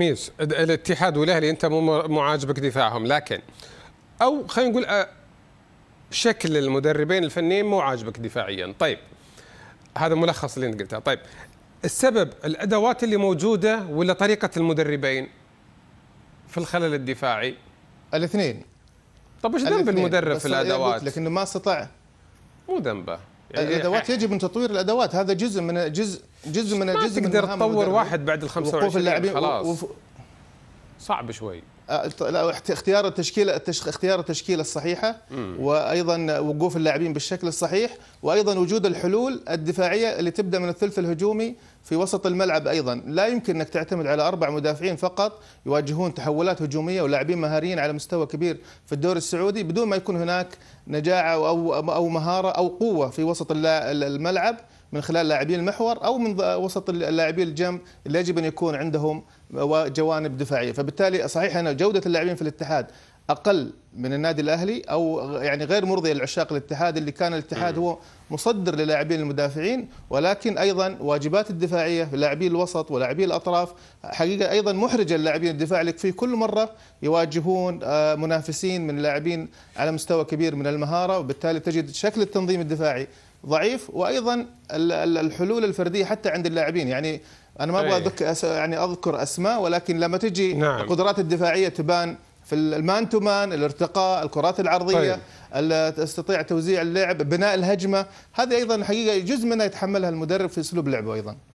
ميس الاتحاد والاهلي انت مو معاجبك دفاعهم لكن او خلينا نقول شكل المدربين الفنيين مو عاجبك دفاعيا طيب هذا ملخص اللي انت قلته طيب السبب الادوات اللي موجوده ولا طريقه المدربين في الخلل الدفاعي الاثنين طب ايش ذنب المدرب في الادوات لكنه ما استطاع مو ذنبه يعني الادوات يجب ان تطوير الادوات هذا جزء من جزء جزء من الجزء ما تقدر تطور واحد بعد ال 25 اللاعبين خلاص وف... صعب شوي آه، لا اختيار التشكيله التش... اختيار التشكيله الصحيحه مم. وايضا وقوف اللاعبين بالشكل الصحيح وايضا وجود الحلول الدفاعيه اللي تبدا من الثلث الهجومي في وسط الملعب ايضا لا يمكن انك تعتمد على اربع مدافعين فقط يواجهون تحولات هجوميه ولاعبين مهاريين على مستوى كبير في الدوري السعودي بدون ما يكون هناك نجاعه او او مهاره او قوه في وسط الملعب من خلال لاعبين المحور او من وسط اللاعبين الجنب اللي يجب ان يكون عندهم جوانب دفاعيه، فبالتالي صحيح ان جوده اللاعبين في الاتحاد اقل من النادي الاهلي او يعني غير مرضيه للعشاق الاتحاد اللي كان الاتحاد هو مصدر للاعبين المدافعين ولكن ايضا واجبات الدفاعيه في الوسط ولاعبين الاطراف حقيقه ايضا محرجه للاعبين الدفاع لك في كل مره يواجهون آه، منافسين من لاعبين على مستوى كبير من المهاره وبالتالي تجد شكل التنظيم الدفاعي ضعيف وايضا الحلول الفرديه حتى عند اللاعبين يعني انا ما ابغى إيه. يعني اذكر اسماء ولكن لما تجي نعم. القدرات الدفاعيه تبان في المان تو مان الارتقاء الكرات العرضيه طيب. تستطيع توزيع اللعب بناء الهجمه هذه ايضا حقيقه جزء منها يتحملها المدرب في اسلوب لعبه ايضا